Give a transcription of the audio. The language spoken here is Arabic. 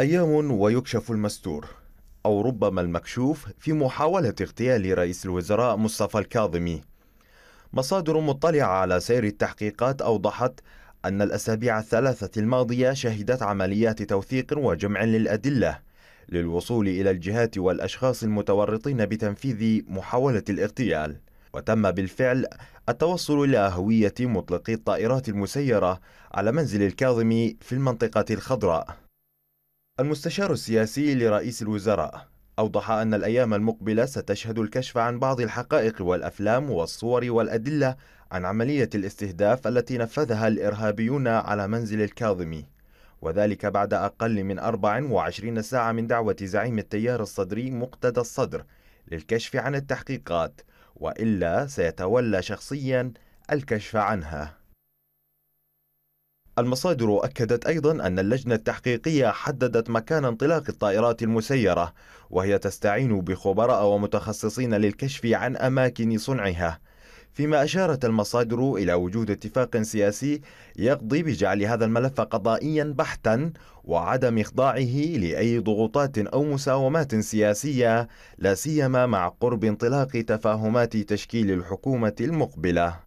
أيام ويكشف المستور أو ربما المكشوف في محاولة اغتيال رئيس الوزراء مصطفى الكاظمي مصادر مطلعة على سير التحقيقات أوضحت أن الأسابيع الثلاثة الماضية شهدت عمليات توثيق وجمع للأدلة للوصول إلى الجهات والأشخاص المتورطين بتنفيذ محاولة الاغتيال وتم بالفعل التوصل إلى هوية مطلقي الطائرات المسيرة على منزل الكاظمي في المنطقة الخضراء المستشار السياسي لرئيس الوزراء أوضح أن الأيام المقبلة ستشهد الكشف عن بعض الحقائق والأفلام والصور والأدلة عن عملية الاستهداف التي نفذها الإرهابيون على منزل الكاظمي وذلك بعد أقل من 24 ساعة من دعوة زعيم التيار الصدري مقتدى الصدر للكشف عن التحقيقات وإلا سيتولى شخصيا الكشف عنها المصادر أكدت أيضا أن اللجنة التحقيقية حددت مكان انطلاق الطائرات المسيرة وهي تستعين بخبراء ومتخصصين للكشف عن أماكن صنعها فيما أشارت المصادر إلى وجود اتفاق سياسي يقضي بجعل هذا الملف قضائيا بحتا وعدم إخضاعه لأي ضغوطات أو مساومات سياسية لا سيما مع قرب انطلاق تفاهمات تشكيل الحكومة المقبلة